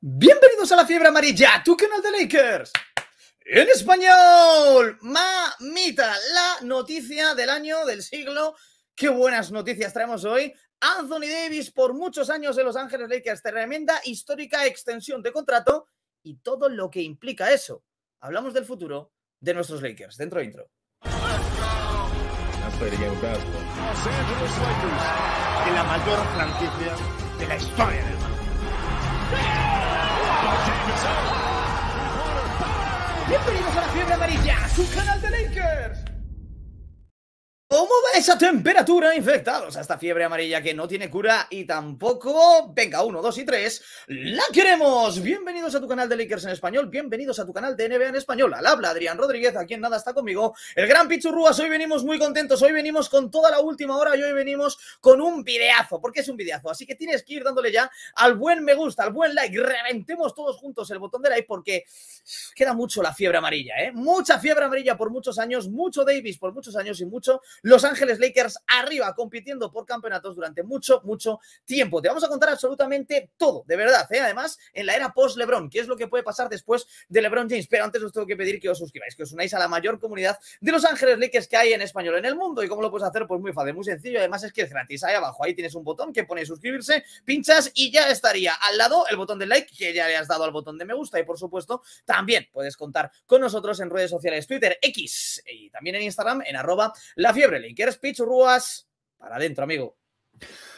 Bienvenidos a la fiebre amarilla, tu canal de Lakers. En español, mamita, la noticia del año, del siglo. Qué buenas noticias traemos hoy. Anthony Davis por muchos años de Los Ángeles Lakers, tremenda histórica extensión de contrato y todo lo que implica eso. Hablamos del futuro de nuestros Lakers. Dentro intro. En la mayor franquicia de la historia del Bienvenidos a la Fiebre Amarilla, su canal de Lakers. ¿Cómo va esa temperatura, infectados? A esta fiebre amarilla que no tiene cura y tampoco... Venga, uno, dos y tres. ¡La queremos! Bienvenidos a tu canal de Lakers en español, bienvenidos a tu canal de NBA en español. Al habla Adrián Rodríguez, aquí en nada está conmigo. El gran Pichurruas. hoy venimos muy contentos, hoy venimos con toda la última hora y hoy venimos con un videazo, porque es un videazo. Así que tienes que ir dándole ya al buen me gusta, al buen like. Reventemos todos juntos el botón de like porque queda mucho la fiebre amarilla, ¿eh? Mucha fiebre amarilla por muchos años, mucho Davis por muchos años y mucho los Ángeles Lakers arriba, compitiendo por campeonatos durante mucho, mucho tiempo. Te vamos a contar absolutamente todo, de verdad. ¿eh? Además, en la era post-LeBron, qué es lo que puede pasar después de LeBron James. Pero antes os tengo que pedir que os suscribáis, que os unáis a la mayor comunidad de Los Ángeles Lakers que hay en español en el mundo. ¿Y cómo lo puedes hacer? Pues muy fácil, muy sencillo. Además, es que es gratis. Ahí abajo, ahí tienes un botón que pone suscribirse, pinchas y ya estaría al lado el botón de like que ya le has dado al botón de me gusta. Y por supuesto, también puedes contar con nosotros en redes sociales, Twitter, X y también en Instagram, en arroba la Gabriel, ¿quieres Rúas Para adentro, amigo.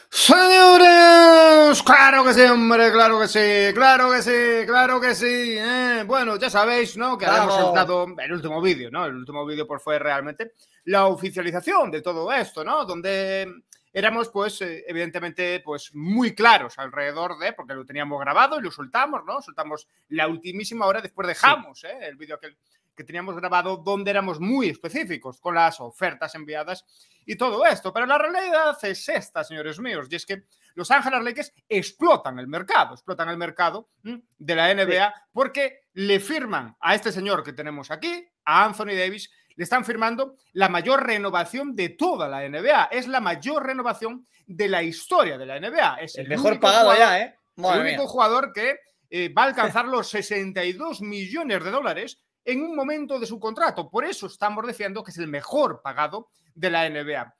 Señores, claro que sí, hombre, claro que sí, claro que sí, claro que sí. ¿eh? bueno, ya sabéis, ¿no? Que habíamos soltado el último vídeo, ¿no? El último vídeo pues, fue realmente la oficialización de todo esto, ¿no? Donde éramos, pues, eh, evidentemente, pues muy claros alrededor de, porque lo teníamos grabado y lo soltamos, ¿no? Soltamos la ultimísima hora, después dejamos ¿eh? el vídeo aquel que teníamos grabado donde éramos muy específicos con las ofertas enviadas y todo esto. Pero la realidad es esta, señores míos, y es que los Ángeles Lakers explotan el mercado, explotan el mercado de la NBA porque le firman a este señor que tenemos aquí, a Anthony Davis, le están firmando la mayor renovación de toda la NBA. Es la mayor renovación de la historia de la NBA. Es el, mejor pagado ya, ¿eh? el único jugador que eh, va a alcanzar los 62 millones de dólares en un momento de su contrato. Por eso estamos diciendo que es el mejor pagado de la NBA.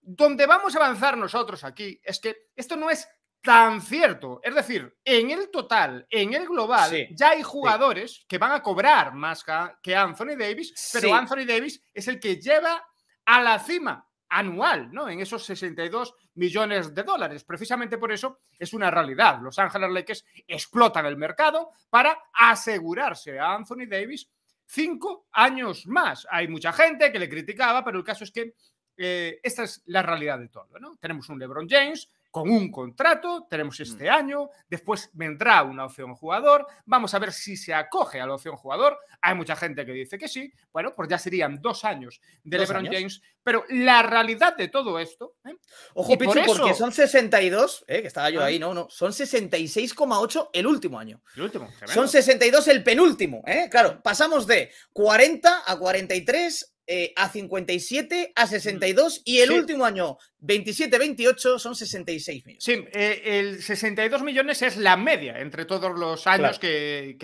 Donde vamos a avanzar nosotros aquí es que esto no es tan cierto. Es decir, en el total, en el global, ya hay jugadores que van a cobrar más que Anthony Davis, pero Anthony Davis es el que lleva a la cima anual, ¿no? En esos 62 millones de dólares. Precisamente por eso es una realidad. Los Ángeles Lakers explotan el mercado para asegurarse a Anthony Davis cinco años más. Hay mucha gente que le criticaba, pero el caso es que eh, esta es la realidad de todo, ¿no? Tenemos un LeBron James con un contrato, tenemos mm. este año, después vendrá una opción jugador, vamos a ver si se acoge a la opción jugador, hay mucha gente que dice que sí, bueno, pues ya serían dos años de LeBron James, pero la realidad de todo esto... ¿eh? Ojo, Pichu, porque son 62, ¿eh? que estaba yo ah. ahí, no, no, son 66,8 el último año. El último, Son 62 el penúltimo, ¿eh? claro, pasamos de 40 a 43 eh, a 57, a 62 mm. y el último año, 27-28, son 66 millones. Sí, eh, el 62 millones es la media entre todos los años que,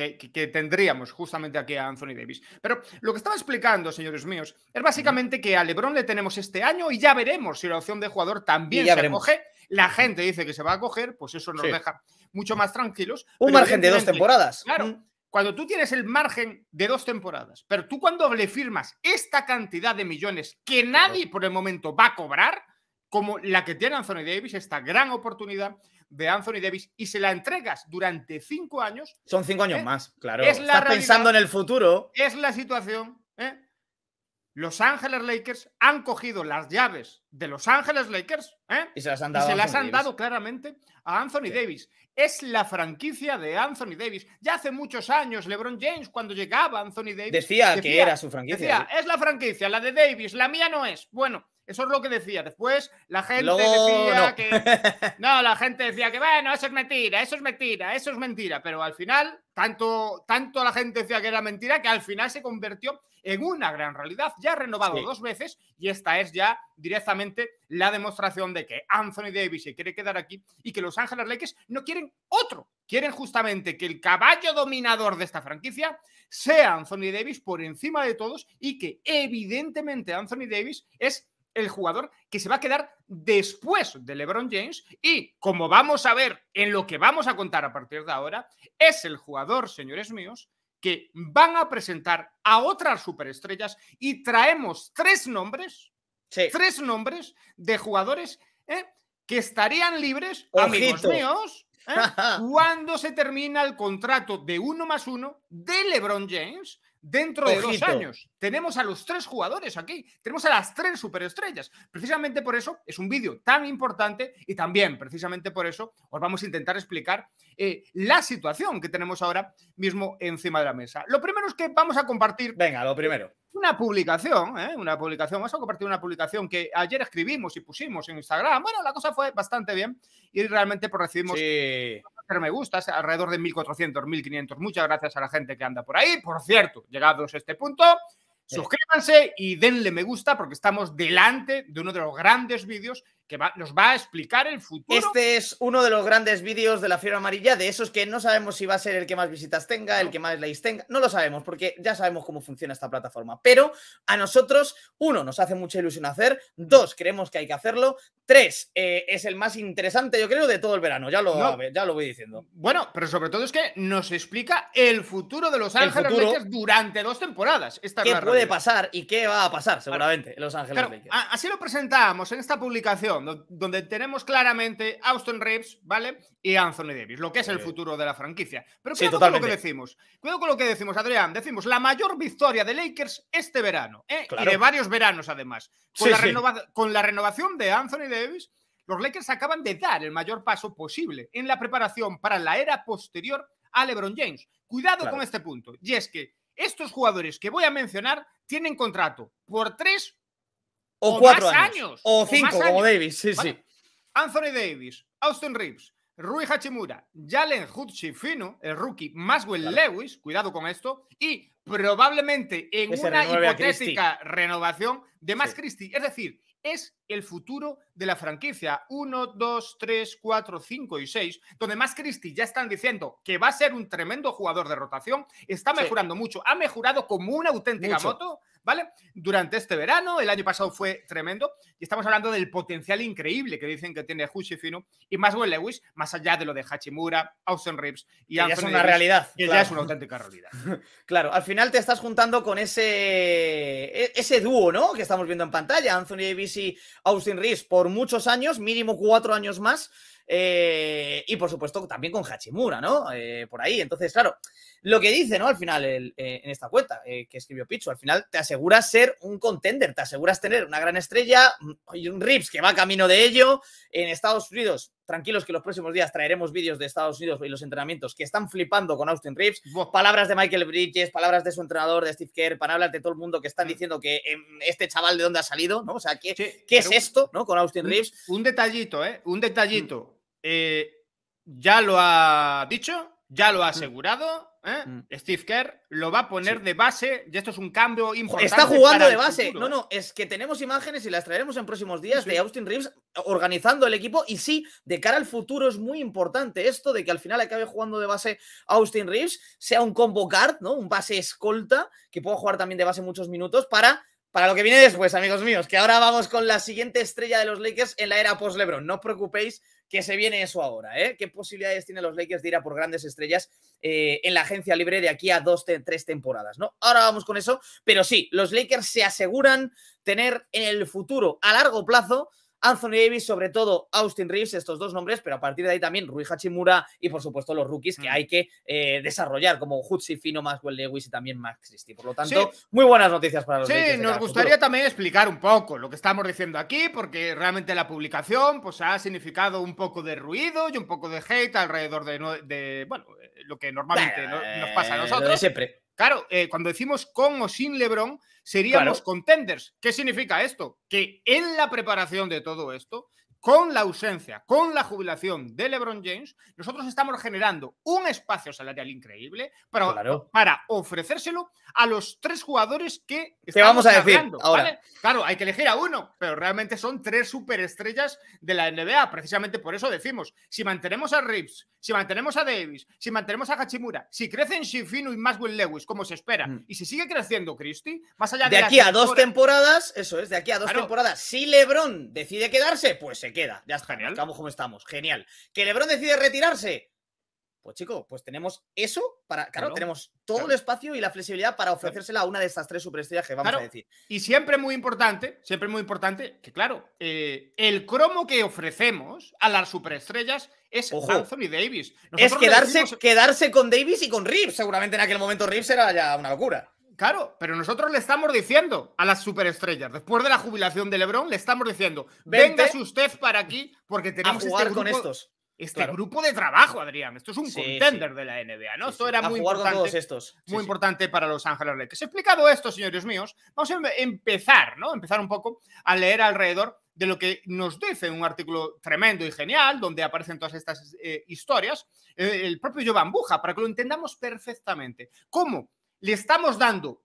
tendríamos justamente aquí a Anthony Davis. Pero lo que estaba explicando, señores míos, es básicamente que a Lebron le tenemos este año y ya veremos si la opción de jugador también se coge. La gente dice que se va a coger, pues eso nos deja mucho más tranquilos. Un margen de dos temporadas. Claro. Mm cuando tú tienes el margen de dos temporadas, pero tú cuando le firmas esta cantidad de millones que nadie por el momento va a cobrar, como la que tiene Anthony Davis, esta gran oportunidad de Anthony Davis, y se la entregas durante cinco años. Son cinco años ¿eh? más, claro. Es Estás pensando en el futuro. Es la situación ¿eh? Los Ángeles Lakers han cogido las llaves de Los Ángeles Lakers ¿eh? y se las han dado, han dado claramente a Anthony Davis. Es la franquicia de Anthony Davis. Ya hace muchos años, LeBron James, cuando llegaba Anthony Davis, decía, que era su franquicia. ¿eh? es la franquicia, la de Davis, la mía no es. Bueno, eso es lo que decía. Después la gente decía que. No, la gente decía que bueno, eso es mentira, eso es mentira, eso es mentira. Pero al final, tanto, tanto la gente decía que era mentira que al final se convirtió en una gran realidad. Ya ha renovado dos veces y esta es ya directamente la demostración de que Anthony Davis se quiere quedar aquí y que Los Ángeles Lakers no quieren otro. Quieren justamente que el caballo dominador de esta franquicia sea Anthony Davis por encima de todos y que evidentemente Anthony Davis es el jugador que se va a quedar después de LeBron James y, como vamos a ver en lo que vamos a contar a partir de ahora, es el jugador, señores míos, que van a presentar a otras superestrellas y traemos tres nombres, tres nombres de jugadores ¿eh? que estarían libres, amigos míos, ¿eh? cuando se termina el contrato de uno más uno de LeBron James dentro de dos años. Tenemos a los tres jugadores aquí, tenemos a las tres superestrellas. Precisamente por eso es un vídeo tan importante y también precisamente por eso os vamos a intentar explicar eh, la situación que tenemos ahora mismo encima de la mesa. Lo primero es que vamos a compartir... Venga, lo primero una publicación, ¿eh? una publicación, vamos a compartir una publicación que ayer escribimos y pusimos en Instagram. Bueno, la cosa fue bastante bien y realmente pues recibimos sí. Pero me gustas, alrededor de 1400, 1500. Muchas gracias a la gente que anda por ahí. Por cierto, llegados a este punto, suscríbanse y denle me gusta porque estamos delante de uno de los grandes vídeos que nos va a explicar el futuro. Este es uno de los grandes vídeos de la Fierra amarilla, de esos que no sabemos si va a ser el que más visitas tenga, el que más likes tenga, no lo sabemos porque ya sabemos cómo funciona esta plataforma, pero a nosotros, uno, nos hace mucha ilusión hacer, dos, creemos que hay que hacerlo, tres, eh, es el más interesante yo creo de todo el verano, ya lo, ya lo voy diciendo. Bueno, pero sobre todo es que nos explica el futuro de Los Ángeles Lakers durante dos temporadas. Esta ¿Qué puede pasar y qué va a pasar seguramente en Los Ángeles Así lo presentábamos en esta publicación donde tenemos claramente Austin Reeves, ¿vale? Y Anthony Davis, lo que es el futuro de la franquicia. Pero cuidado con lo que decimos. Cuidado con lo que decimos, Adrián. Decimos la mayor victoria de Lakers este verano, ¿eh? y de varios veranos además. Con, la renovación de Anthony Davis, los Lakers acaban de dar el mayor paso posible en la preparación para la era posterior a LeBron James. Cuidado con este punto. Y es que estos jugadores que voy a mencionar tienen contrato por tres o, cuatro años, O cinco, como Davis, sí, sí. Anthony Davis, Austin Reeves, Rui Hachimura, Jalen fino el rookie Maswell Lewis, cuidado con esto, y probablemente en una hipotética renovación de más Christie. Es decir, es el futuro de la franquicia. 1, 2, 3, cuatro, cinco y seis. donde más Christie ya están diciendo que va a ser un tremendo jugador de rotación, está mejorando mucho, ha mejorado como una auténtica moto ¿vale? Durante este verano, el año pasado fue tremendo, y estamos hablando del potencial increíble que dicen que tiene Fino y Maswell Lewis, más allá de lo de Hachimura, Austin Reeves y Anthony ya es una realidad. Que ya es una auténtica realidad. claro, al final te estás juntando con ese, e, ese dúo, ¿no? Que estamos viendo en pantalla, Anthony Davis y Austin Reeves, por muchos años, mínimo cuatro años más eh, y por supuesto también con Hachimura, ¿no? Eh, por ahí. Entonces, claro, lo que dice, ¿no? Al final, eh, en esta cuenta que escribió Pichu, al final te aseguras ser un contender, te aseguras tener una gran estrella mm, y un Rips que va camino de ello. En Estados Unidos tranquilos que los próximos días traeremos vídeos de Estados Unidos y los entrenamientos que están flipando con Austin Reeves. Palabras de Michael Bridges, palabras de su entrenador, de Steve Kerr, palabras de todo el mundo que están mm. diciendo que em, este chaval de dónde ha salido, ¿no? O sea, ¿qué, es esto, ¿no? Con Austin Reeves. Un, detallito, ¿eh? Un detallito. Mm. Eh, ya lo ha dicho, ya lo ha mm. asegurado. ¿eh? Mm. Steve Kerr lo va a poner de base. Y esto es un cambio importante. Está jugando de base. no, no, es que tenemos imágenes y las traeremos en próximos días de Austin Reeves organizando el equipo. Y sí, de cara al futuro es muy importante esto de que al final acabe jugando de base Austin Reeves, sea un combo guard, ¿no? Un base escolta que pueda jugar también de base muchos minutos para para lo que viene después, amigos míos, que ahora vamos con la siguiente estrella de los Lakers en la era post-Lebron. No os preocupéis que se viene eso ahora, ¿eh? ¿Qué posibilidades tienen los Lakers de ir a por grandes estrellas eh, en la agencia libre de aquí a dos, tres temporadas, ¿no? Ahora vamos con eso, pero sí, los Lakers se aseguran tener en el futuro, a largo plazo, Anthony Davis, sobre todo Austin Reeves, estos dos nombres, pero a partir de ahí también Rui Hachimura y por supuesto los rookies que mm. hay que eh, desarrollar, como Hutsi, Fino, Maxwell Lewis y también Max Christie. Por lo tanto, muy buenas noticias para los Sí, nos gustaría también explicar un poco lo que estamos diciendo aquí, porque realmente la publicación pues, ha significado un poco de ruido y un poco de hate alrededor de, bueno, eh, lo que normalmente nos pasa a nosotros. siempre. Claro, eh, cuando decimos con o sin LeBron, seríamos contenders. ¿Qué significa esto? Que en la preparación de todo esto con la ausencia, con la jubilación de LeBron James, nosotros estamos generando un espacio salarial increíble para, ofrecérselo a los tres jugadores que estamos vamos a decir ahora. Claro, hay que elegir a uno, pero realmente son tres superestrellas de la NBA. Precisamente por eso decimos, si mantenemos a Rips, si mantenemos a Davis, si mantenemos a Hachimura, si crecen Shifino y Maswell Lewis, como se espera, mm. y si sigue creciendo Christie, más allá de... De aquí a dos temporadas, eso es, de aquí a dos temporadas, si LeBron decide quedarse, pues se queda. Ya está, Genial. estamos como estamos. Genial. ¿Que Lebron decide retirarse? Pues chico, pues tenemos eso para. Claro, tenemos todo el espacio y la flexibilidad para ofrecérsela a una de estas tres superestrellas que vamos a decir. Y siempre muy importante, siempre muy importante, que claro, eh, el cromo que ofrecemos a las superestrellas es Ojo. Anthony Davis. es quedarse, quedarse con Davis y con Reeves. Seguramente en aquel momento Reeves era ya una locura. Claro, pero nosotros le estamos diciendo a las superestrellas, después de la jubilación de Lebron, le estamos diciendo, venga usted para aquí porque tenemos que este jugar con estos. Este grupo de trabajo, Adrián. Esto es un contender de la NBA, ¿no? esto era muy importante. para los Ángeles Lakers. explicado esto, señores míos. Vamos a em-, empezar, ¿no? Empezar un poco a leer alrededor de lo que nos dice un artículo tremendo y genial, donde aparecen todas estas eh, historias, eh, el propio Jovan Buja, para que lo entendamos perfectamente. ¿Cómo le estamos dando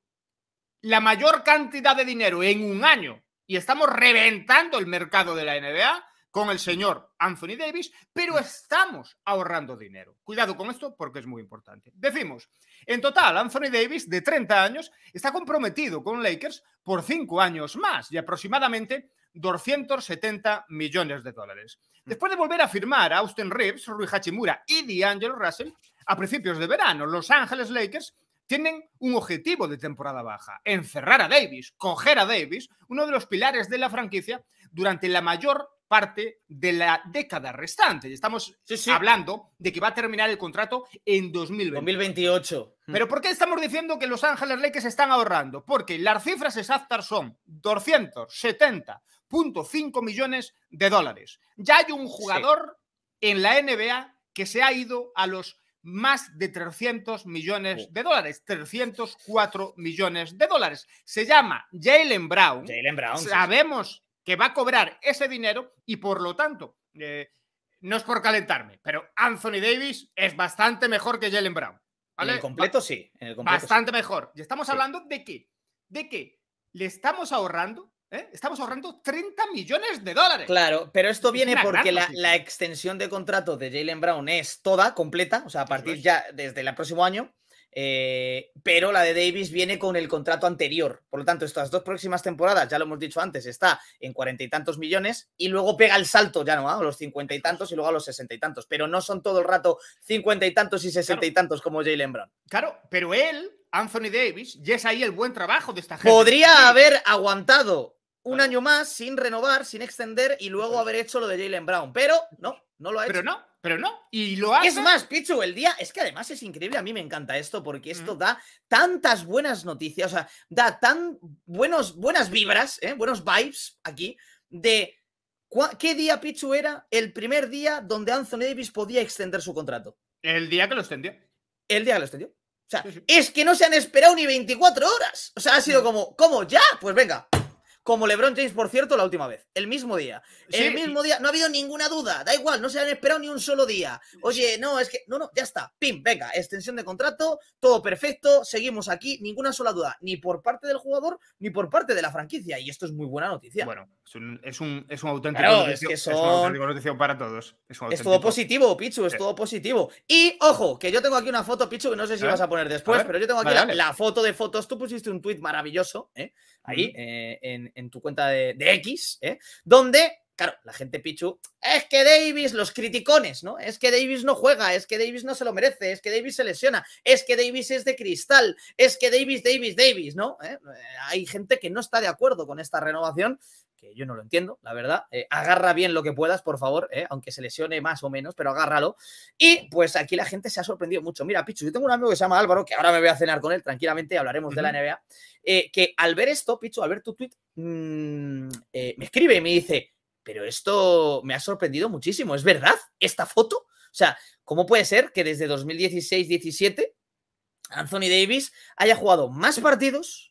la mayor cantidad de dinero en un año y estamos reventando el mercado de la NBA con el señor Anthony Davis, pero mm. estamos ahorrando dinero. Cuidado con esto porque es muy importante. Decimos, en total, Anthony Davis, de 30 años, está comprometido con Lakers por 5 años más y aproximadamente 270 millones de dólares. Mm. Después de volver a firmar a Austin Reeves, Rui Hachimura y D'Angelo Russell, a principios de verano, Los Ángeles Lakers tienen un objetivo de temporada baja, encerrar a Davis, coger a Davis, uno de los pilares de la franquicia durante la mayor parte de la década restante. Estamos hablando de que va a terminar el contrato en 2020. 2028. Pero ¿por qué estamos diciendo que Los Ángeles Lakers están ahorrando? Porque las cifras exactas son 270.5 millones de dólares. Ya hay un jugador en la NBA que se ha ido a los más de 300 millones oh. de dólares, 304 millones de dólares. Se llama Jalen Brown. Sabemos que va a cobrar ese dinero y por lo tanto, eh, no es por calentarme, pero Anthony Davis es bastante mejor que Jalen Brown. En el completo sí. bastante mejor. Y estamos hablando de qué de que le estamos ahorrando ¿Eh? Estamos ahorrando 30 millones de dólares. Claro, pero esto viene porque la, extensión de contrato de Jalen Brown es toda, completa, o sea, a partir ya desde el próximo año. Eh, pero la de Davis viene con el contrato anterior. Por lo tanto, estas dos próximas temporadas, ya lo hemos dicho antes, está en cuarenta y tantos millones y luego pega el salto, ya no, a los cincuenta y tantos y luego a los sesenta y tantos. Pero no son todo el rato cincuenta y tantos y sesenta y tantos como Jalen Brown. Claro, pero él, Anthony Davis, ya es ahí el buen trabajo de esta gente. Podría haber aguantado un año más sin renovar, sin extender y luego haber hecho lo de Jalen Brown. Pero no, no lo ha hecho. Pero no, pero no. Y lo hace. Es más, Pichu, el día. Es que además es increíble. A mí me encanta esto porque esto da tantas buenas noticias. O sea, da tan buenos, buenas vibras, ¿eh? buenos vibes aquí de. ¿Qué día, Pichu, era el primer día donde Anthony Davis podía extender su contrato? El día que lo extendió. El día que lo extendió. O sea, es que no se han esperado ni 24 horas. O sea, ha sido como, ¿cómo ya? Pues venga, como LeBron James, por cierto, la última vez. El mismo día. El mismo día. No ha habido ninguna duda. Da igual, no se han esperado ni un solo día. Oye, no, es que. No, no, ya está. Pim, venga, extensión de contrato, todo perfecto. Seguimos aquí, ninguna sola duda, ni por parte del jugador, ni por parte de la franquicia. Y esto es muy buena noticia. Bueno, es un, es un, es auténtico. es una auténtica noticia para todos. Es, todo positivo, Pichu, es todo positivo. Y ojo, que yo tengo aquí una foto, Pichu, que no sé si ¿Eh? vas a poner después, pero yo tengo aquí la, foto de fotos. Tú pusiste un tuit maravilloso, ¿eh? Ahí, eh, en en tu cuenta de, X, ¿eh? donde claro, la gente Pichu, es que Davis, los criticones, ¿no? Es que Davis no juega, es que Davis no se lo merece, es que Davis se lesiona, es que Davis es de cristal, es que Davis, Davis, Davis, ¿no? ¿Eh? Eh, hay gente que no está de acuerdo con esta renovación que yo no lo entiendo, la verdad. Eh, agarra bien lo que puedas, por favor, eh, aunque se lesione más o menos, pero agárralo. Y pues aquí la gente se ha sorprendido mucho. Mira, Pichu, yo tengo un amigo que se llama Álvaro, que ahora me voy a cenar con él tranquilamente, hablaremos de la NBA, eh, que al ver esto, Pichu, al ver tu tweet, mm, me escribe y me dice, pero esto me ha sorprendido muchísimo, ¿es verdad esta foto? O sea, ¿cómo puede ser que desde 2016-17 Anthony Davis haya jugado más partidos?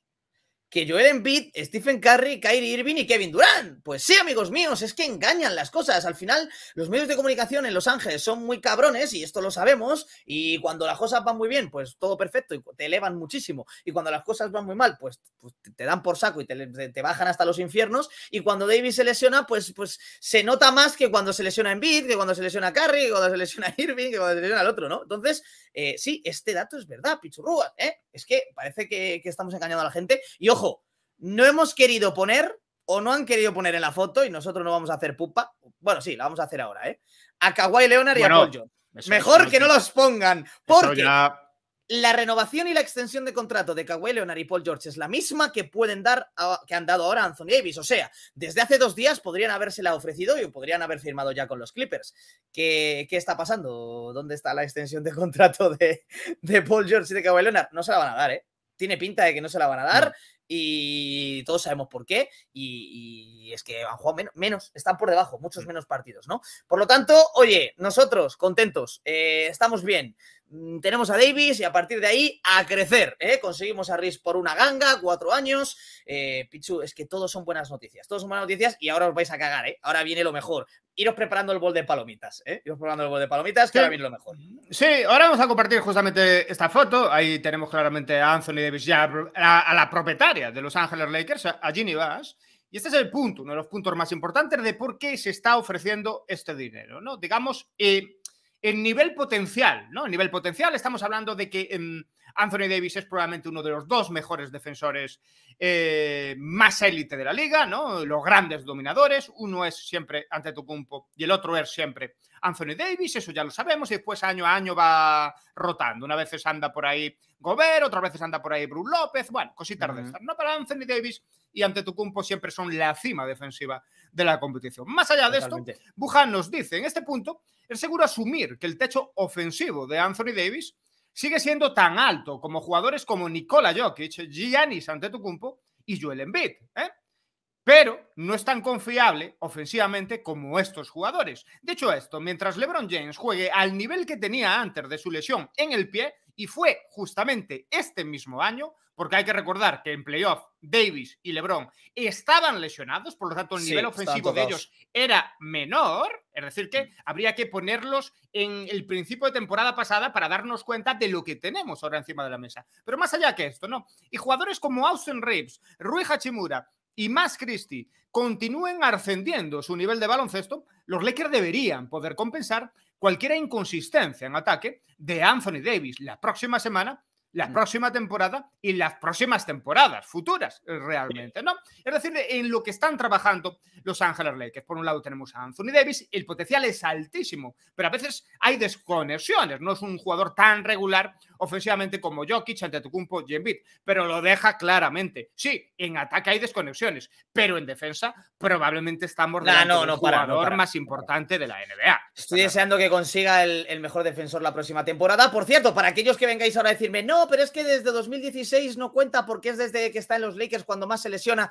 que Joel Embiid, Stephen Curry, Kyrie Irving y Kevin Durant. Pues sí, amigos míos, es que engañan las cosas. Al final, los medios de comunicación en Los Ángeles son muy cabrones y esto lo sabemos. Y cuando las cosas van muy bien, pues todo perfecto y te elevan muchísimo. Y cuando las cosas van muy mal, pues, pues te dan por saco y te, bajan hasta los infiernos. Y cuando Davis se lesiona, pues, pues se nota más que cuando se lesiona Embiid, que cuando se lesiona Curry, que cuando se lesiona Irving, que cuando se lesiona el otro, ¿no? Entonces, eh, sí, este dato es verdad, pichurrúa, ¿eh? Es que parece que, que estamos engañando a la gente. Y ojo, no hemos querido poner o no han querido poner en la foto, y nosotros no vamos a hacer pupa, bueno, sí, la vamos a hacer ahora, ¿eh? A Kawhi Leonard y a Paul George. Mejor que, no los pongan, porque la renovación y la extensión de contrato de Kawhi Leonard y Paul George es la misma que pueden dar, que han dado ahora a Anthony Davis. O sea, desde hace dos días podrían habérsela ofrecido y podrían haber firmado ya con los Clippers. ¿Qué, qué está pasando? ¿Dónde está la extensión de contrato de, de Paul George y de Kawhi Leonard? No se la van a dar, ¿eh? tiene pinta de que no se la van a dar. Mm. Y todos sabemos por qué. Y, es que han jugado menos, están por debajo, muchos mm. menos partidos, ¿no? Por lo tanto, oye, nosotros contentos, eh, estamos bien. Mm, tenemos a Davis y a partir de ahí a crecer. ¿eh? Conseguimos a Riz por una ganga, cuatro años. Eh, Pichu, es que todos son buenas noticias. Todos son buenas noticias y ahora os vais a cagar. ¿eh? Ahora viene lo mejor. Iros preparando el bol de palomitas. ¿eh? Iros preparando el bol de palomitas, que ahora viene lo mejor. Sí, ahora vamos a compartir justamente esta foto. Ahí tenemos claramente a Anthony Davis ya a, la propietaria de Los Ángeles Lakers, a Ginny Bass. Y este es el punto, uno de los puntos más importantes de por qué se está ofreciendo este dinero. ¿no? Digamos, en nivel potencial, ¿no? En nivel potencial estamos hablando de que em, Anthony Davis es probablemente uno de los dos mejores defensores eh, más élite de la liga, ¿no? Los grandes dominadores, uno es siempre ante Antetokounmpo y el otro es siempre Anthony Davis, eso ya lo sabemos, y después año a año va rotando. Una vez anda por ahí Gobert, otra vez anda por ahí Bruce López, bueno, cositas de estar, ¿no? Para Anthony Davis y ante Antetokounmpo siempre son la cima defensiva de la competición. Más allá de esto, Bujan nos dice, en este punto, es seguro asumir que el techo ofensivo de Anthony Davis sigue siendo tan alto como jugadores como Nikola Jokic, Giannis Antetokounmpo y Joel Embiid, ¿eh? pero no es tan confiable ofensivamente como estos jugadores. Dicho esto, mientras LeBron James juegue al nivel que tenía antes de su lesión en el pie, y fue justamente este mismo año, porque hay que recordar que en playoff Davis y LeBron estaban lesionados, por lo tanto el nivel ofensivo de ellos era menor, es decir, que mm. habría que ponerlos en el principio de temporada pasada para darnos cuenta de lo que tenemos ahora encima de la mesa. Pero más allá que esto, ¿no? Y jugadores como Austin Reeves, Rui Hachimura, y más Christie continúen ascendiendo su nivel de baloncesto, los Lakers deberían poder compensar cualquier inconsistencia en ataque de Anthony Davis la próxima semana la mm. próxima temporada y las próximas temporadas futuras eh, realmente, ¿no? Es decir, en lo que están trabajando los Ángeles Lakers. Por un lado tenemos a Anthony Davis, el potencial es altísimo, pero a veces hay desconexiones, no es un jugador tan regular ofensivamente como Jokic, Antetokounmpo y Embiid, pero lo deja claramente. Sí, en ataque hay desconexiones, pero en defensa probablemente estamos nah, el del jugador más importante de la NBA. Estoy deseando que consiga el mejor defensor la próxima temporada. Por cierto, para aquellos que vengáis ahora a decirme, no, pero es que desde 2016 no cuenta porque es desde que está en los Lakers cuando más se lesiona.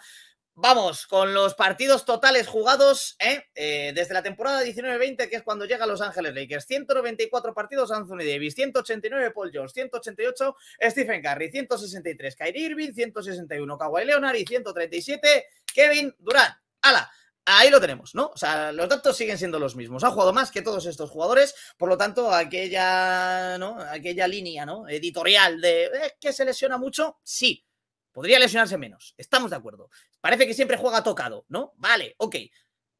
Vamos, con los partidos totales jugados ¿eh? eh desde la temporada 19-20, que es cuando llega a Los Ángeles Lakers. 194 partidos Anthony Davis, 189 Paul George, 188 Stephen Curry, 163 Kyrie Irving, 161 Kawhi Leonard y 137 Kevin Durant. ¡Hala! ahí lo tenemos, ¿no? O sea, los datos siguen siendo los mismos. Ha jugado más que todos estos jugadores, por lo tanto, aquella, ¿no? aquella línea ¿no? editorial de eh, que se lesiona mucho, sí. Podría lesionarse menos, estamos de acuerdo. Parece que siempre juega tocado, ¿no? Vale, ok.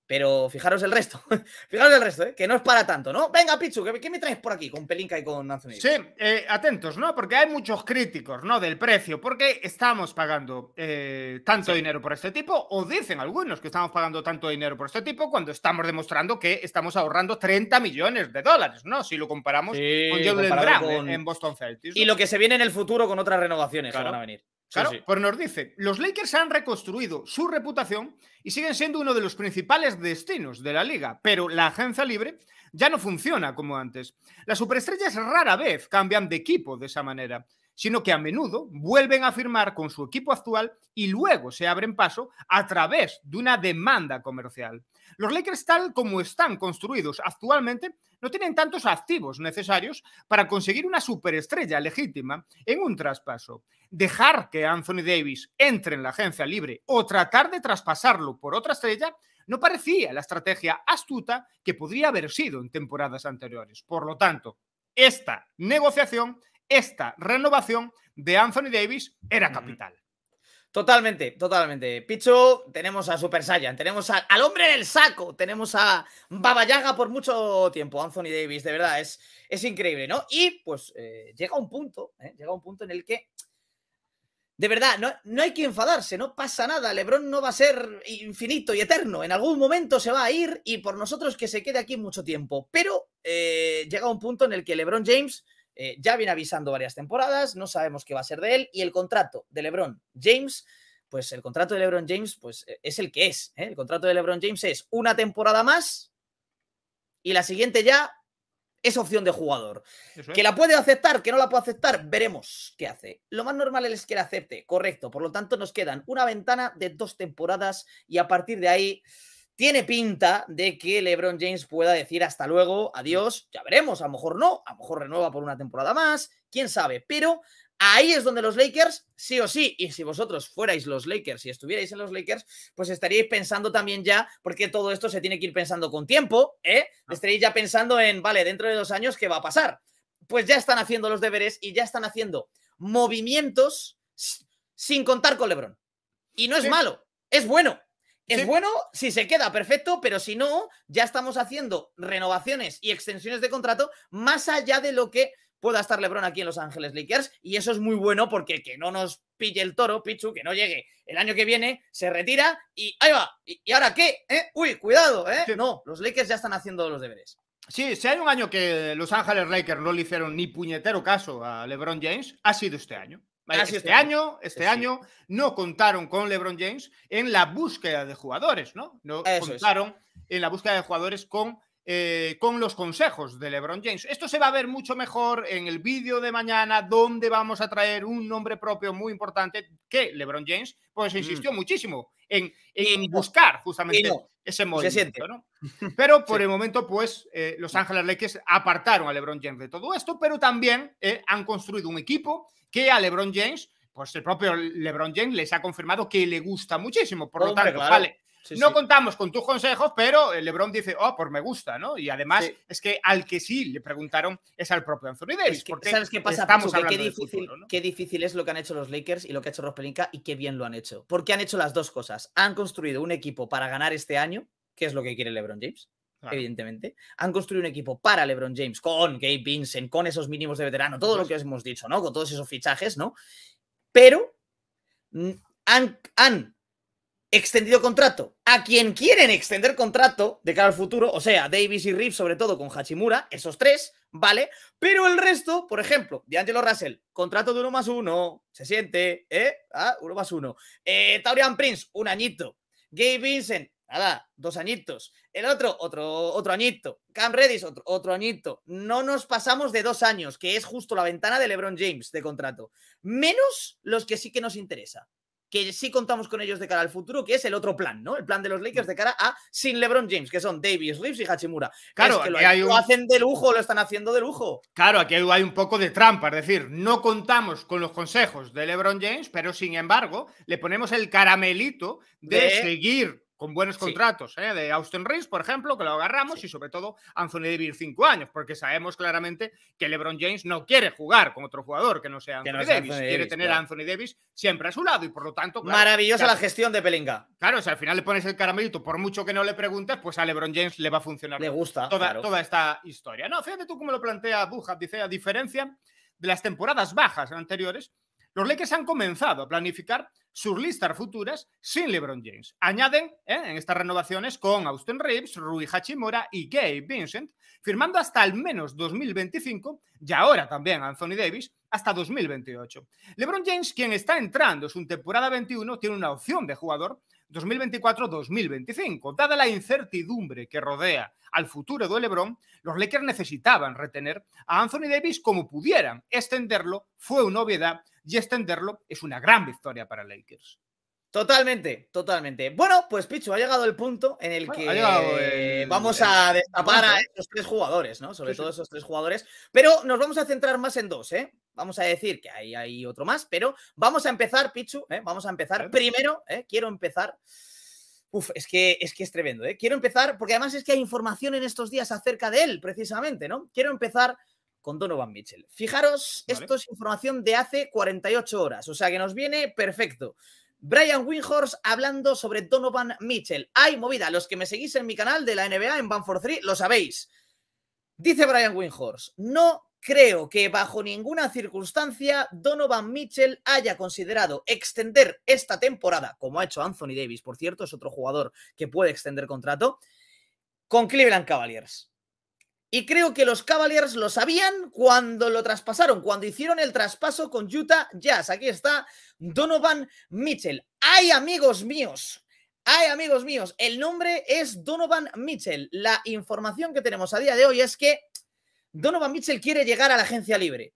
Pero fijaros el resto, fijaros el resto, ¿eh? que no es para tanto, ¿no? Venga, Pichu, ¿qué, me traes por aquí con Pelinka y con Anthony? Sí, eh, atentos, ¿no? Porque hay muchos críticos, ¿no? Del precio, porque estamos pagando eh, tanto dinero por este tipo, o dicen algunos que estamos pagando tanto dinero por este tipo cuando estamos demostrando que estamos ahorrando 30 millones de dólares, ¿no? Si lo comparamos con Jordan Brown en Boston Celtics. Y lo que se viene en el futuro con otras renovaciones que van a venir. Claro, pues nos dice, los Lakers han reconstruido su reputación y siguen siendo uno de los principales destinos de la liga, pero la agencia libre ya no funciona como antes. Las superestrellas rara vez cambian de equipo de esa manera sino que a menudo vuelven a firmar con su equipo actual y luego se abren paso a través de una demanda comercial. Los Lakers tal como están construidos actualmente no tienen tantos activos necesarios para conseguir una superestrella legítima en un traspaso. Dejar que Anthony Davis entre en la agencia libre o tratar de traspasarlo por otra estrella no parecía la estrategia astuta que podría haber sido en temporadas anteriores. Por lo tanto, esta negociación esta renovación de Anthony Davis era mm. capital. Totalmente, totalmente. Picho, tenemos a Super Saiyan, tenemos al hombre del saco, tenemos a Baba Yaga por mucho tiempo, Anthony Davis, de verdad, es, es increíble, ¿no? Y pues eh, llega un punto, ¿eh? llega un punto en el que de verdad, no, hay que enfadarse, no pasa nada. Lebron no va a ser infinito y eterno. En algún momento se va a ir y por nosotros que se quede aquí mucho tiempo. Pero eh, llega un punto en el que Lebron James eh, ya viene avisando varias temporadas, no sabemos qué va a ser de él y el contrato de LeBron James, pues el contrato de LeBron James pues eh, es el que es. ¿eh? El contrato de LeBron James es una temporada más y la siguiente ya es opción de jugador. Que la puede aceptar, que no la puede aceptar, veremos qué hace. Lo más normal es que la acepte, correcto. Por lo tanto, nos quedan una ventana de dos temporadas y a partir de ahí tiene pinta de que LeBron James pueda decir hasta luego, adiós, ya veremos, a lo mejor no, a lo mejor renueva por una temporada más, quién sabe, pero ahí es donde los Lakers, sí o sí, y si vosotros fuerais los Lakers y estuvierais en los Lakers, pues estaríais pensando también ya, porque todo esto se tiene que ir pensando con tiempo, ¿eh? Ah. Estaríais ya pensando en, vale, dentro de dos años, ¿qué va a pasar? Pues ya están haciendo los deberes y ya están haciendo movimientos sin contar con LeBron. Y no es malo, es bueno es bueno si se queda perfecto, pero si no, ya estamos haciendo renovaciones y extensiones de contrato más allá de lo que pueda estar LeBron aquí en Los Ángeles Lakers. Y eso es muy bueno porque que no nos pille el toro, Pichu, que no llegue el año que viene, se retira y ahí va. ¿Y, ahora qué? Eh? Uy, cuidado, ¿eh? No, los Lakers ya están haciendo los deberes. Sí, si hay un año que Los Ángeles Lakers no le hicieron ni puñetero caso a LeBron James, ha sido este año. Este, este año, este año no contaron con LeBron James en la búsqueda de jugadores, ¿no? No contaron en la búsqueda de jugadores con, eh, con los consejos de LeBron James. Esto se va a ver mucho mejor en el vídeo de mañana, donde vamos a traer un nombre propio muy importante que LeBron James, pues mm. insistió muchísimo en, buscar justamente ese movimiento, ¿no? Pero por el momento, pues, eh, Los mm. Ángeles Lakers apartaron a LeBron James de todo esto, pero también eh, han construido un equipo que a LeBron James, pues el propio LeBron James les ha confirmado que le gusta muchísimo. Por lo tanto, vale, no contamos con tus consejos, pero eh, LeBron dice, oh, por pues me gusta, ¿no? Y además es que al que sí le preguntaron es al propio Anthony Davis. ¿Sabes qué pasa? qué, difícil, qué difícil es lo que han hecho los Lakers y lo que ha hecho los Pelinka y qué bien lo han hecho. Porque han hecho las dos cosas. Han construido un equipo para ganar este año, que es lo que quiere LeBron James. evidentemente. Han construido un equipo para LeBron James, con Gabe Vincent, con esos mínimos de veterano, todo lo que os hemos dicho, ¿no? Con todos esos fichajes, ¿no? Pero mm, han extendido contrato. A quien quieren extender contrato de cara al futuro, o sea, Davis y Reeves, sobre todo con Hachimura, esos tres, ¿vale? Pero el resto, por ejemplo, de Angelo Russell, contrato de uno más uno, se siente, ¿eh? Ah, uno más uno. Eh, Taurian Prince, un añito. Gabe Vincent, nada, dos añitos. El otro, otro, otro añito. Cam Redis, otro, otro añito. No nos pasamos de dos años, que es justo la ventana de LeBron James de contrato. Menos los que sí que nos interesa que sí contamos con ellos de cara al futuro, que es el otro plan, ¿no? El plan de los Lakers de cara a sin LeBron James, que son Davis, Reeves y Hachimura. Claro, lo, hacen de lujo, lo están haciendo de lujo. Claro, aquí hay un poco de trampa, es decir, no contamos con los consejos de LeBron James, pero sin embargo, le ponemos el caramelito de... seguir con buenos contratos, ¿eh? de Austin Reeves, por ejemplo, que lo agarramos, y sobre todo Anthony Davis cinco años, porque sabemos claramente que LeBron James no quiere jugar con otro jugador que no sea Anthony, Davis. quiere tener a Anthony Davis siempre a su lado y por lo tanto... Maravillosa la gestión de Pelinga. Claro, o al final le pones el caramelito, por mucho que no le preguntes, pues a LeBron James le va a funcionar le gusta, toda, toda esta historia. No, fíjate tú cómo lo plantea Bujat, dice, a diferencia de las temporadas bajas anteriores, los Lakers han comenzado a planificar sus listas futuras sin LeBron James. Añaden ¿eh? en estas renovaciones con Austin Reeves, Rui Hachimura y Gabe Vincent, firmando hasta al menos 2025 y ahora también Anthony Davis hasta 2028. LeBron James, quien está entrando su temporada 21, tiene una opción de jugador 2024-2025. Dada la incertidumbre que rodea al futuro de LeBron, los Lakers necesitaban retener a Anthony Davis como pudieran. Extenderlo fue una obviedad y extenderlo es una gran victoria para Lakers. Totalmente, totalmente. Bueno, pues Pichu, ha llegado el punto en el que vamos a destapar a ¿eh? estos tres jugadores, ¿no? Sobre todo esos tres jugadores. Pero nos vamos a centrar más en dos, ¿eh? Vamos a decir que hay, hay otro más, pero vamos a empezar, Pichu, ¿eh? vamos a empezar. Primero, ¿eh? quiero empezar. Uf, es que es, que es tremendo, ¿eh? Quiero empezar, porque además es que hay información en estos días acerca de él, precisamente, ¿no? Quiero empezar con Donovan Mitchell. Fijaros, esto es información de hace 48 horas, o sea que nos viene perfecto. Brian Windhorst hablando sobre Donovan Mitchell. Hay movida, los que me seguís en mi canal de la NBA en Banford 3 lo sabéis. Dice Brian Windhorst, no creo que bajo ninguna circunstancia Donovan Mitchell haya considerado extender esta temporada, como ha hecho Anthony Davis, por cierto, es otro jugador que puede extender contrato, con Cleveland Cavaliers. Y creo que los Cavaliers lo sabían cuando lo traspasaron, cuando hicieron el traspaso con Utah Jazz. Aquí está Donovan Mitchell. ¡Ay, amigos míos! ¡Ay, amigos míos! El nombre es Donovan Mitchell. La información que tenemos a día de hoy es que Donovan Mitchell quiere llegar a la agencia libre.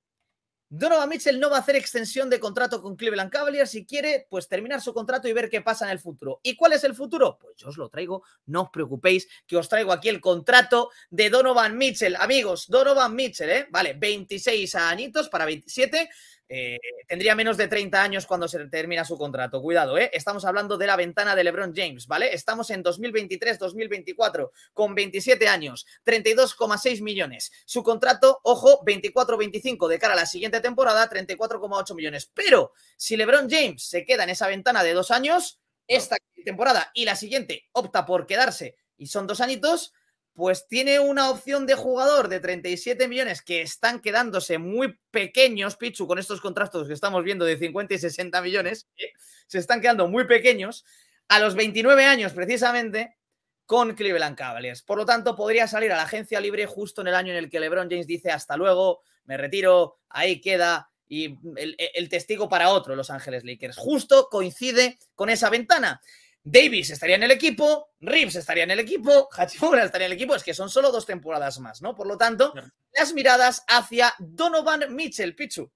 Donovan Mitchell no va a hacer extensión de contrato con Cleveland Cavaliers si quiere pues terminar su contrato y ver qué pasa en el futuro. ¿Y cuál es el futuro? Pues yo os lo traigo, no os preocupéis que os traigo aquí el contrato de Donovan Mitchell. Amigos, Donovan Mitchell, ¿eh? Vale, 26 añitos para 27, eh, tendría menos de 30 años cuando se termina su contrato. Cuidado, ¿eh? Estamos hablando de la ventana de LeBron James, ¿vale? Estamos en 2023-2024, con 27 años, 32,6 millones. Su contrato, ojo, 24-25 de cara a la siguiente temporada, 34,8 millones. Pero si LeBron James se queda en esa ventana de dos años, esta temporada y la siguiente opta por quedarse y son dos añitos, pues tiene una opción de jugador de 37 millones que están quedándose muy pequeños, Pichu, con estos contratos que estamos viendo de 50 y 60 millones, ¿eh? se están quedando muy pequeños, a los 29 años precisamente, con Cleveland Cavaliers. Por lo tanto, podría salir a la agencia libre justo en el año en el que LeBron James dice hasta luego, me retiro, ahí queda, y el, el, testigo para otro, Los Ángeles Lakers. Justo coincide con esa ventana. Davis estaría en el equipo, Reeves estaría en el equipo, Hachimura estaría en el equipo, es que son solo dos temporadas más, ¿no? Por lo tanto, las miradas hacia Donovan Mitchell, Pichu.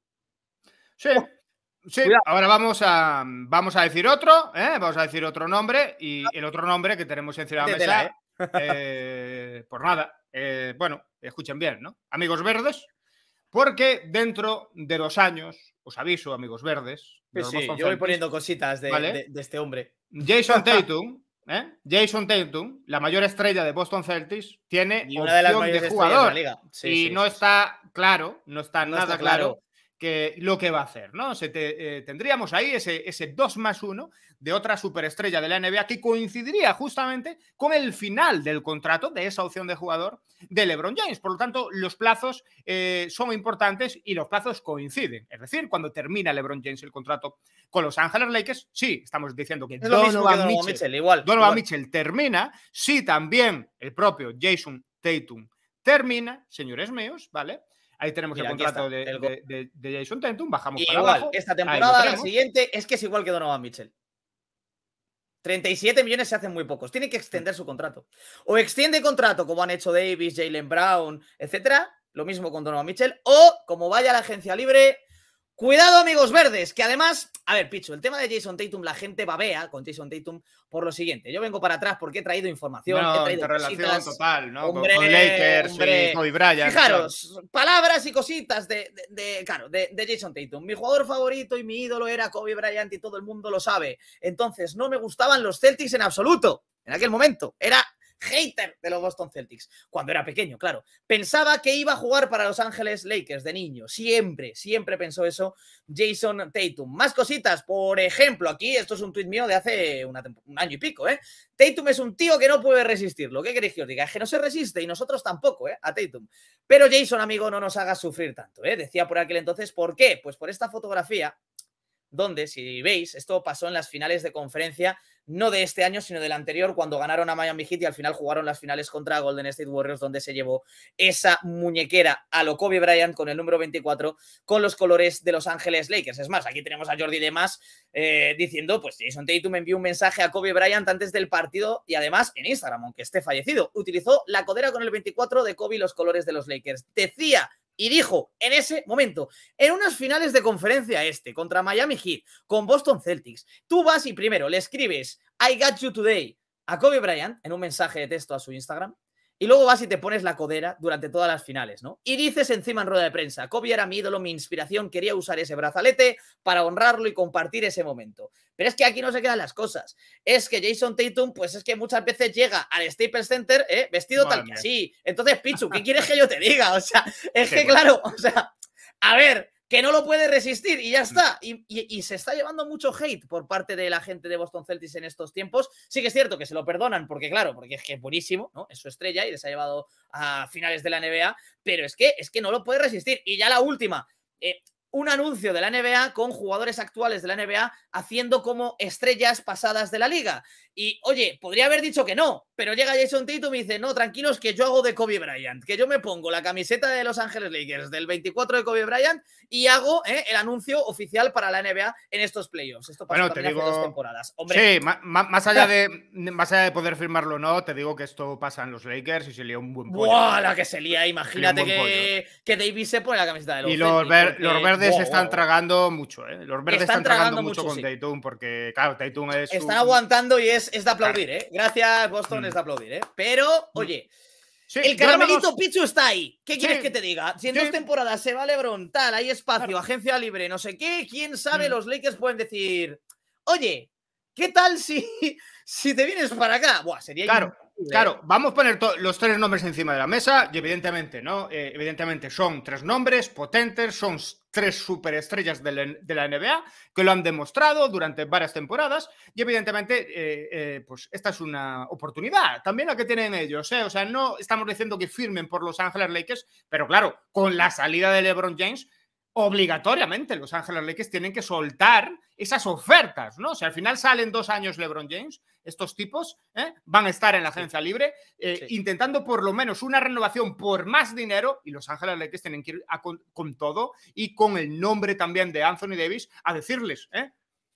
Sí, oh, sí. ahora vamos a, vamos a decir otro, ¿eh? vamos a decir otro nombre y el otro nombre que tenemos encima de la mesa, eh, por pues nada, eh, bueno, escuchen bien, ¿no? Amigos verdes, porque dentro de dos años, os aviso, amigos verdes. Pues sí, yo voy poniendo cositas de este hombre. Jason Tatum, ¿eh? Jason Tatum, la mayor estrella de Boston Celtics, tiene una opción de, las jugador. la liga. y no está claro, no está nada claro que lo que va a hacer, ¿no? Se eh, tendríamos ahí ese, ese 2 más 1 de otra superestrella de la NBA que coincidiría justamente con el final del contrato de esa opción de jugador de LeBron James. Por lo tanto, los plazos eh, son importantes y los plazos coinciden. Es decir, cuando termina LeBron James el contrato con los Ángeles Lakers, sí, estamos diciendo que es Donovan, Mitchell, igual, Mitchell termina, sí, también el propio Jason Tatum termina, señores míos, ¿vale? Ahí tenemos el contrato de, Jason Tentum, bajamos para igual, abajo. Esta temporada, la siguiente, es que es igual que Donovan Mitchell. 37 millones se hacen muy pocos. Tiene que extender su contrato. O extiende contrato, como han hecho Davis, Jalen Brown, etcétera. Lo mismo con Donovan Mitchell. O, como vaya a la agencia libre, Cuidado, amigos verdes, que además, a ver, Picho, el tema de Jason Tatum, la gente babea con Jason Tatum por lo siguiente. Yo vengo para atrás porque he traído información. he traído relación total, ¿no? Hombre, con Lakers Kobe Bryant. Fijaros, palabras y cositas de, de, claro, de, Jason Tatum. Mi jugador favorito y mi ídolo era Kobe Bryant y todo el mundo lo sabe. Entonces, no me gustaban los Celtics en absoluto en aquel momento. Era hater de los Boston Celtics, cuando era pequeño, claro. Pensaba que iba a jugar para Los Ángeles Lakers de niño, siempre, siempre pensó eso Jason Tatum. Más cositas, por ejemplo, aquí, esto es un tuit mío de hace un año y pico, ¿eh? Tatum es un tío que no puede resistirlo. ¿Qué queréis que os diga? Es que no se resiste y nosotros tampoco, ¿eh? A Tatum. Pero Jason, amigo, no nos haga sufrir tanto, ¿eh? Decía por aquel entonces, ¿por qué? Pues por esta fotografía donde, si veis, esto pasó en las finales de conferencia, no de este año, sino del anterior, cuando ganaron a Miami Heat y al final jugaron las finales contra Golden State Warriors, donde se llevó esa muñequera a lo Kobe Bryant con el número 24, con los colores de Los Ángeles Lakers. Es más, aquí tenemos a Jordi Demas eh, diciendo, pues Jason me envió un mensaje a Kobe Bryant antes del partido y además en Instagram, aunque esté fallecido, utilizó la codera con el 24 de Kobe y los colores de los Lakers. Decía y dijo en ese momento, en unas finales de conferencia este contra Miami Heat, con Boston Celtics, tú vas y primero le escribes I got you today a Kobe Bryant en un mensaje de texto a su Instagram. Y luego vas y te pones la codera durante todas las finales, ¿no? Y dices encima en rueda de prensa, Kobe era mi ídolo, mi inspiración, quería usar ese brazalete para honrarlo y compartir ese momento. Pero es que aquí no se quedan las cosas. Es que Jason Tatum, pues es que muchas veces llega al Staples Center ¿eh? vestido tal que así. Entonces, Pichu, ¿qué quieres que yo te diga? O sea, es que claro, o sea, a ver, que no lo puede resistir y ya mm. está. Y, se está llevando mucho hate por parte de la gente de Boston Celtics en estos tiempos. Sí que es cierto que se lo perdonan, porque claro, porque es que es buenísimo, ¿no? Es su estrella y les ha llevado a finales de la NBA, pero es que, es que no lo puede resistir. Y ya la última, eh, un anuncio de la NBA con jugadores actuales de la NBA haciendo como estrellas pasadas de la liga. Y oye, podría haber dicho que no, pero llega Jason Tatum y me dice, no, tranquilos, que yo hago de Kobe Bryant, que yo me pongo la camiseta de Los Ángeles Lakers del 24 de Kobe Bryant y hago eh, el anuncio oficial para la NBA en estos playoffs. Esto pasa bueno, te digo... dos temporadas. sí, más, allá de, más allá de poder firmarlo o no, te digo que esto pasa en los Lakers y se lía un buen pollo. la que se lía! Imagínate que, que Davis se pone la camiseta de los Y los, los verdes se están tragando mucho, ¿eh? Los verdes están, tragando, mucho, con sí. porque, claro, Tatum es. Están aguantando y es, de aplaudir, ¿eh? Gracias, Boston, mm. es de aplaudir, ¿eh? Pero, mm. oye. el caramelito Pichu está ahí. ¿Qué quieres que te diga? Si en dos temporadas se vale Lebron, tal, hay espacio, agencia libre, no sé qué, quién sabe, mm. los Lakers pueden decir, oye, ¿qué tal si, si te vienes para acá? Buah, sería claro. Claro, vamos a poner los tres nombres encima de la mesa y evidentemente, ¿no? Eh, evidentemente son tres nombres potentes, son tres superestrellas de la, NBA que lo han demostrado durante varias temporadas y evidentemente, eh, eh, pues esta es una oportunidad también la que tienen ellos, O sea, no estamos diciendo que firmen por Los Ángeles Lakers, pero claro, con la salida de LeBron James obligatoriamente los Ángeles Lakers tienen que soltar esas ofertas, ¿no? si al final salen dos años LeBron James, estos tipos ¿eh? van a estar en la agencia libre eh, intentando por lo menos una renovación por más dinero y los Ángeles Lakers tienen que ir con, con, todo y con el nombre también de Anthony Davis a decirles, ¿eh?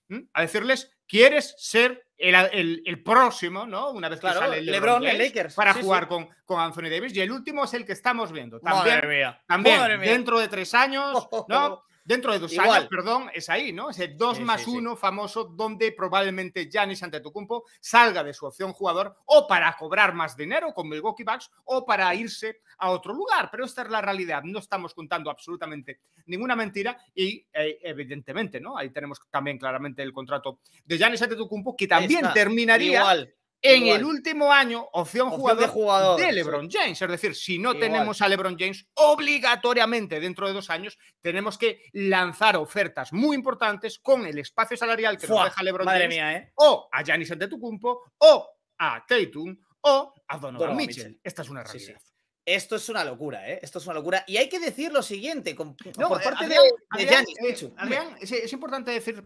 ¿Mm? A decirles, ¿quieres ser el, el, próximo, ¿no? Una vez que sale LeBron, el Lakers. para jugar Con, con Anthony Davis. Y el último es el que estamos viendo. También, Madre mía. también dentro de tres años, ¿no? Dentro de dos años, perdón, es ahí, ¿no? Ese 2 más 1 famoso donde probablemente Janis Antetokounmpo salga de su opción jugador o para cobrar más dinero con Milwaukee Bucks o para irse a otro lugar. Pero esta es la realidad. No estamos contando absolutamente ninguna mentira y eh, evidentemente, ¿no? Ahí tenemos también claramente el contrato de Janis Antetokounmpo que también terminaría igual en el último año opción, jugador, de de LeBron James. Es decir, si no tenemos a LeBron James, obligatoriamente dentro de dos años tenemos que lanzar ofertas muy importantes con el espacio salarial que nos deja LeBron James ¿eh? o a de Antetokounmpo o a Tatum o a Donovan, Mitchell. Esta es una realidad. Esto es una locura, ¿eh? Esto es una locura. Y hay que decir lo siguiente, por eh, parte de, de eh, es, importante decir,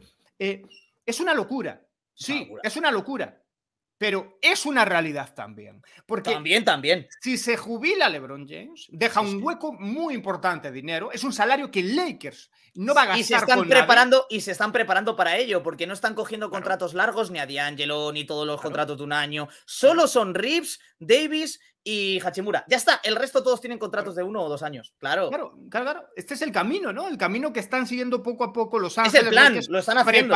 es una locura. Sí, es una locura pero es una realidad también. Porque también, también. Si se jubila LeBron James, deja un hueco muy importante de dinero. Es un salario que Lakers no va a gastar. Y se están preparando y se están preparando para ello, porque no están cogiendo contratos largos ni a D'Angelo ni todos los contratos de un año. Solo son Reeves, Davis y Hachimura. Ya está, el resto todos tienen contratos de uno o dos años, claro. Claro, claro, Este es el camino, ¿no? El camino que están siguiendo poco a poco los Ángeles. el plan, lo están haciendo.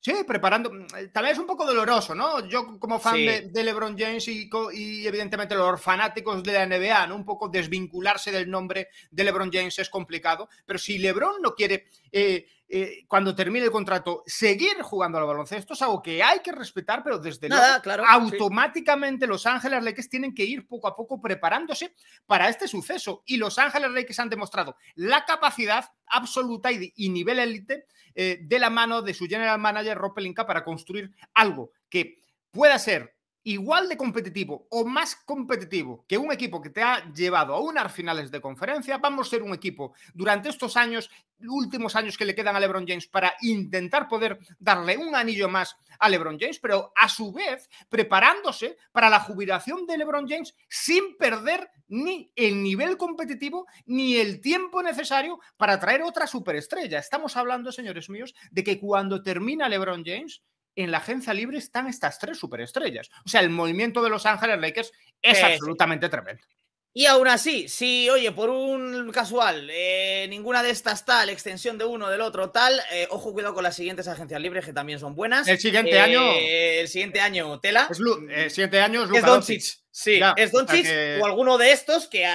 sí, preparando. Mm, tal vez es un poco doloroso, ¿no? Yo como fan de, LeBron James y, evidentemente los fanáticos de la NBA, ¿no? Un poco desvincularse del nombre de LeBron James es complicado, pero si LeBron no quiere... Eh, eh, cuando termine el contrato, seguir jugando al baloncesto es algo que hay que respetar, pero desde Nada, luego, claro, automáticamente Los Ángeles Lakers tienen que ir poco a poco preparándose para este suceso. Y Los Ángeles Lakers han demostrado la capacidad absoluta y, nivel élite eh, de la mano de su general manager, Rob Pelinka, para construir algo que pueda ser igual de competitivo o más competitivo que un equipo que te ha llevado a unas finales de conferencia, vamos a ser un equipo durante estos años, últimos años que le quedan a LeBron James para intentar poder darle un anillo más a LeBron James, pero a su vez preparándose para la jubilación de LeBron James sin perder ni el nivel competitivo ni el tiempo necesario para traer otra superestrella. Estamos hablando, señores míos, de que cuando termina LeBron James, en la agencia libre están estas tres superestrellas. O sea, el movimiento de Los Ángeles Lakers es absolutamente tremendo. Y aún así, si, oye, por un casual, eh, ninguna de estas tal, extensión de uno, del otro tal, eh, ojo, cuidado con las siguientes agencias libres que también son buenas. El siguiente año. Eh, el siguiente año, Tela. el siguiente año es, Luka Doncic. Sí, es Doncic o, alguno de estos que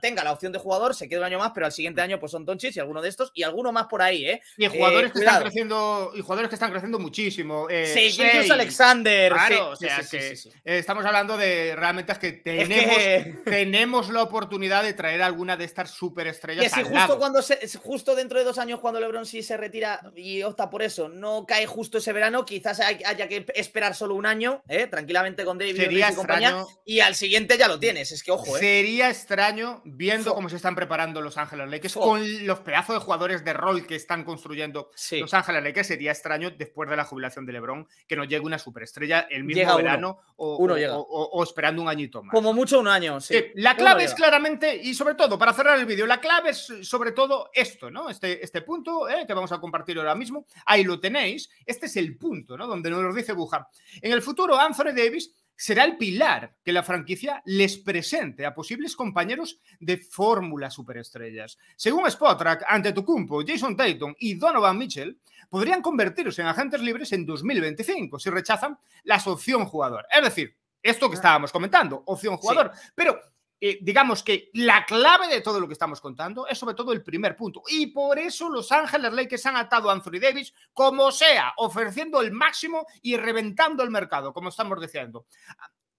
tenga la opción de jugador, se queda un año más, pero al siguiente año pues son Doncic y alguno de estos y alguno más por ahí, ¿eh? Y eh, jugadores que están creciendo y jugadores que están creciendo muchísimo. Eh, Alexander. Claro, o sea que eh, estamos hablando de realmente es que tenemos, la oportunidad de traer alguna de estas superestrellas. Y si justo cuando se, justo dentro de dos años cuando LeBron sí se retira y opta por eso, no cae justo ese verano, quizás haya que esperar solo un año, ¿eh? tranquilamente con David y compañía y al siguiente ya lo tienes. Es que ojo, ¿eh? Sería extraño viendo cómo se están preparando Los Ángeles Lakers con los pedazos de jugadores de rol que están construyendo Los Ángeles Lakers. Sería extraño después de la jubilación de LeBron que nos llegue una superestrella el mismo verano O, esperando un añito más. Como mucho un año, sí. Eh, la clave es claramente, y sobre todo, para cerrar el vídeo, la clave es sobre todo esto, ¿no? Este, este punto ¿eh? que vamos a compartir ahora mismo. Ahí lo tenéis. Este es el punto, ¿no? Donde nos dice Buja. En el futuro, Anthony Davis será el pilar que la franquicia les presente a posibles compañeros de fórmula superestrellas. Según Spotrack, ante Tucumpo, Jason Tatum y Donovan Mitchell podrían convertirse en agentes libres en 2025 si rechazan la opción jugador. Es decir, esto que estábamos comentando, opción jugador. Pero eh, digamos que la clave de todo lo que estamos contando es sobre todo el primer punto. Y por eso los Ángeles Lakers han atado a Anthony Davis como sea, ofreciendo el máximo y reventando el mercado, como estamos diciendo.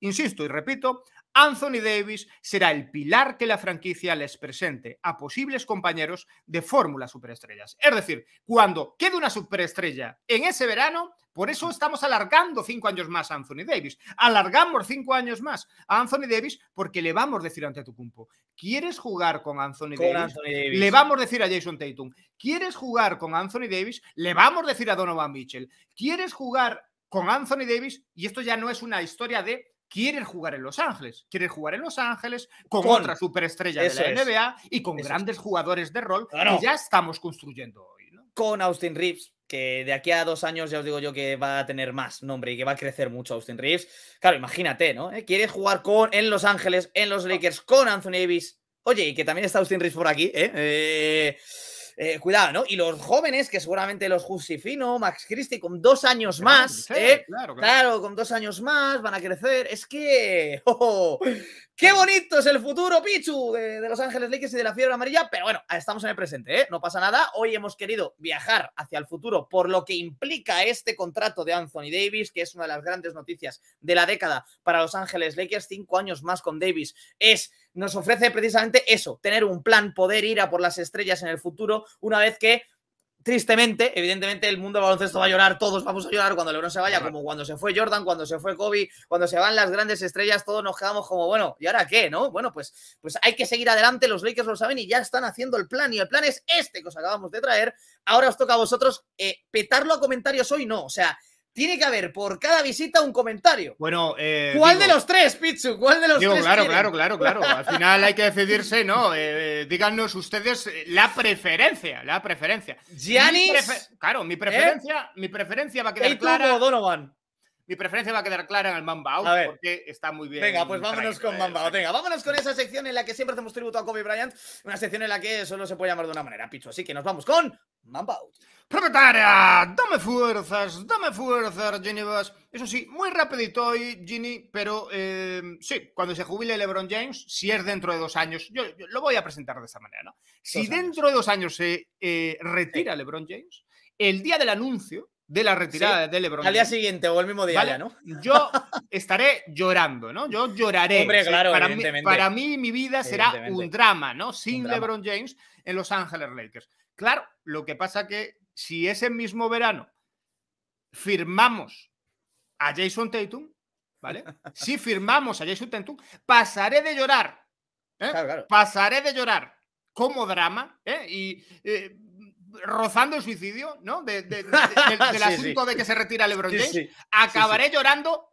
Insisto y repito, Anthony Davis será el pilar que la franquicia les presente a posibles compañeros de fórmula superestrellas. Es decir, cuando quede una superestrella en ese verano, por eso estamos alargando cinco años más a Anthony Davis. Alargamos cinco años más a Anthony Davis porque le vamos a decir ante tu cumpo, ¿quieres jugar con, Anthony, Anthony, Davis? Le vamos a decir a Jason Tatum, ¿quieres jugar con Anthony Davis? Le vamos a decir a Donovan Mitchell, ¿quieres jugar con Anthony Davis? Y esto ya no es una historia de Quiere jugar en Los Ángeles. Quiere jugar en Los Ángeles con, otra superestrella de la NBA y con grandes jugadores de rol que ya estamos construyendo hoy. Con Austin Reeves, que de aquí a dos años ya os digo yo que va a tener más nombre y que va a crecer mucho Austin Reeves. Claro, imagínate, ¿no? Eh, quiere jugar con, en Los Ángeles, en los Lakers, con Anthony Davis. Oye, y que también está Austin Reeves por aquí, ¿eh? eh eh, cuidado, ¿no? Y los jóvenes, que seguramente los Justifino, Max Christie, con dos años más, ¿eh? Claro, con dos años más van a crecer. Es que. ¡Qué bonito es el futuro, Pichu! De, de, Los Ángeles Lakers y de la fiebre amarilla. Pero bueno, estamos en el presente, ¿eh? No pasa nada. Hoy hemos querido viajar hacia el futuro por lo que implica este contrato de Anthony Davis, que es una de las grandes noticias de la década para Los Ángeles Lakers. Cinco años más con Davis es nos ofrece precisamente eso, tener un plan, poder ir a por las estrellas en el futuro, una vez que tristemente, evidentemente el mundo del baloncesto va a llorar, todos vamos a llorar cuando LeBron se vaya, como cuando se fue Jordan, cuando se fue Kobe, cuando se van las grandes estrellas, todos nos quedamos como, bueno, ¿y ahora qué, no? Bueno, pues, pues hay que seguir adelante, los Lakers lo saben y ya están haciendo el plan, y el plan es este que os acabamos de traer. Ahora os toca a vosotros eh, petarlo a comentarios hoy, no, o sea, tiene que haber por cada visita un comentario. Bueno, eh, ¿cuál de los tres, Pichu? ¿Cuál de los digo, tres? Claro, claro, claro, claro. Al final hay que decidirse, ¿no? Eh, eh, díganos ustedes la preferencia, la preferencia. Giannis. claro, mi preferencia, mi preferencia va a quedar clara. Donovan? Mi preferencia va a quedar clara en el Mambao, porque está muy bien. Venga, pues vámonos con Mambao. Venga, vámonos con esa sección en la que siempre hacemos tributo a Kobe Bryant. Una sección en la que solo se puede llamar de una manera, Pichu. Así que nos vamos con Propietaria, dame fuerzas, dame fuerzas, Ginny Eso sí, muy rapidito hoy, Ginny, pero em, sí, cuando se jubile LeBron James, si es dentro de dos años, yo, lo voy a presentar de esa manera, ¿no? Si dentro de dos años se eh, retira LeBron James, el día del anuncio de la retirada de LeBron Al día siguiente o el mismo día ¿no? Yo estaré llorando, ¿no? Yo lloraré. Hombre, claro, para, mí, mi vida será un drama, ¿no? Sin LeBron James en Los Ángeles Lakers. Claro, lo que pasa que si ese mismo verano firmamos a Jason Tatum, ¿vale? Si firmamos a Jason Tatum, pasaré de llorar. ¿eh? Pasaré de llorar como drama ¿eh? y eh, rozando el suicidio, ¿no? De, del, asunto de que se retira LeBron James, acabaré llorando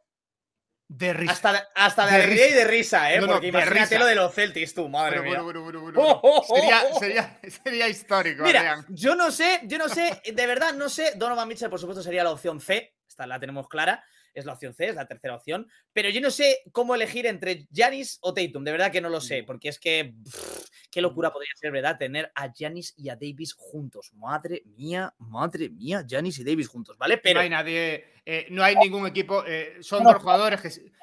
de risa. Hasta, de, alegría risa. y de risa, ¿eh? Porque imagínate lo de los Celtics, tú, madre mía. sería, sería, sería, histórico. Mira, yo no sé, yo no sé, de verdad no sé. Donovan Mitchell, por supuesto, sería la opción C. Esta la tenemos clara es la opción C, es la tercera opción. Pero yo no sé cómo elegir entre Janis o Tatum, de verdad que no lo sé, mm. porque es que qué locura mm. podría ser, ¿verdad? Tener a Janis y a Davis juntos. Madre mía, madre mía, Janis y Davis juntos, ¿vale? Pero... No hay nadie, eh, no hay ningún equipo, eh, son dos jugadores que, siempre...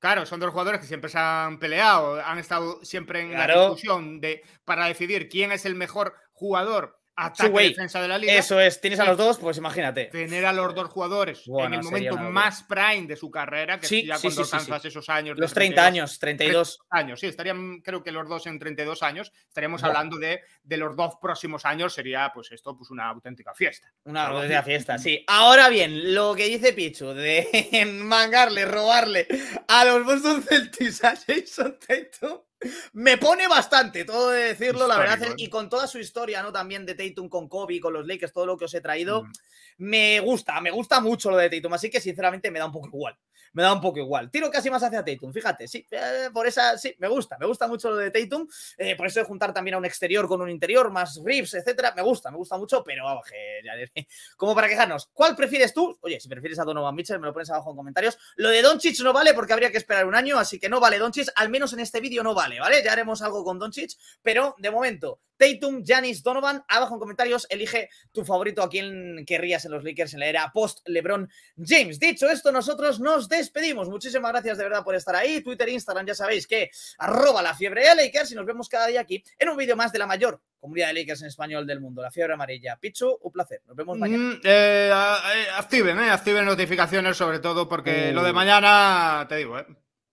Claro, son dos jugadores que siempre se han peleado, han estado siempre en la discusión de, para decidir quién es el mejor jugador Ataque defensa de la liga. Eso es, tienes a los dos, pues imagínate. Tener a los dos jugadores en el momento más prime de su carrera, que ya cuando esos años. Los 30 años, 32. sí, estarían, creo que los dos en 32 años, estaríamos hablando de, de los dos próximos años, sería pues esto, pues una auténtica fiesta. Una auténtica fiesta, sí. Ahora bien, lo que dice Pichu de mangarle, robarle a los Boston Celtics a Jason Tatum me pone bastante, todo de decirlo, la verdad. Y ¿eh? con toda su historia, ¿no? También de Tatum con Kobe, con los Lakers, todo lo que os he traído. Mm. Me gusta, me gusta mucho lo de Tatum. Así que, sinceramente, me da un poco igual me da un poco igual. Tiro casi más hacia Tatum, fíjate, sí, eh, por esa, sí, me gusta, me gusta mucho lo de Tatum, eh, por eso de juntar también a un exterior con un interior, más riffs etcétera, me gusta, me gusta mucho, pero como para quejarnos, ¿cuál prefieres tú? Oye, si prefieres a Donovan Mitchell, me lo pones abajo en comentarios. Lo de Doncic no vale porque habría que esperar un año, así que no vale Doncic, al menos en este vídeo no vale, ¿vale? Ya haremos algo con Doncic, pero de momento, Tatum, Janis, Donovan, abajo en comentarios, elige tu favorito a quien querrías en los Lakers en la era post-LeBron James. Dicho esto, nosotros nos despedimos despedimos. Muchísimas gracias de verdad por estar ahí. Twitter, Instagram, ya sabéis que arroba la fiebre de Lakers y nos vemos cada día aquí en un vídeo más de la mayor comunidad de Lakers en español del mundo, la fiebre amarilla. Pichu, un placer. Nos vemos mañana. Mm, eh, eh, activen, eh, activen notificaciones sobre todo porque uh. lo de mañana, te digo, eh.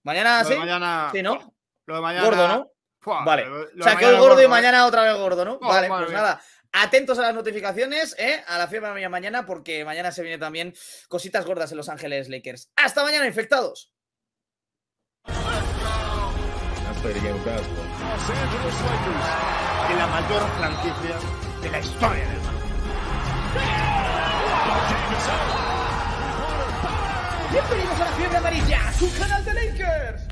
Mañana sí. ¿no? Lo de mañana. Gordo, ¿no? vale. O hoy gordo, y mañana otra vez gordo, ¿no? Oh, vale, pues nada. Atentos a las notificaciones, ¿eh? a la fiebre de mañana, porque mañana se viene también cositas gordas en Los Ángeles Lakers. ¡Hasta mañana, infectados! En la mayor franquicia de la historia del Bienvenidos a la fiebre amarilla, su canal de Lakers.